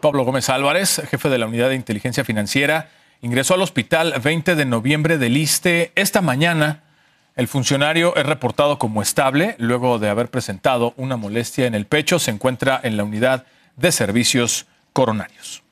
Pablo Gómez Álvarez, jefe de la Unidad de Inteligencia Financiera, ingresó al hospital 20 de noviembre del ISTE. Esta mañana, el funcionario es reportado como estable luego de haber presentado una molestia en el pecho. Se encuentra en la unidad de servicios coronarios.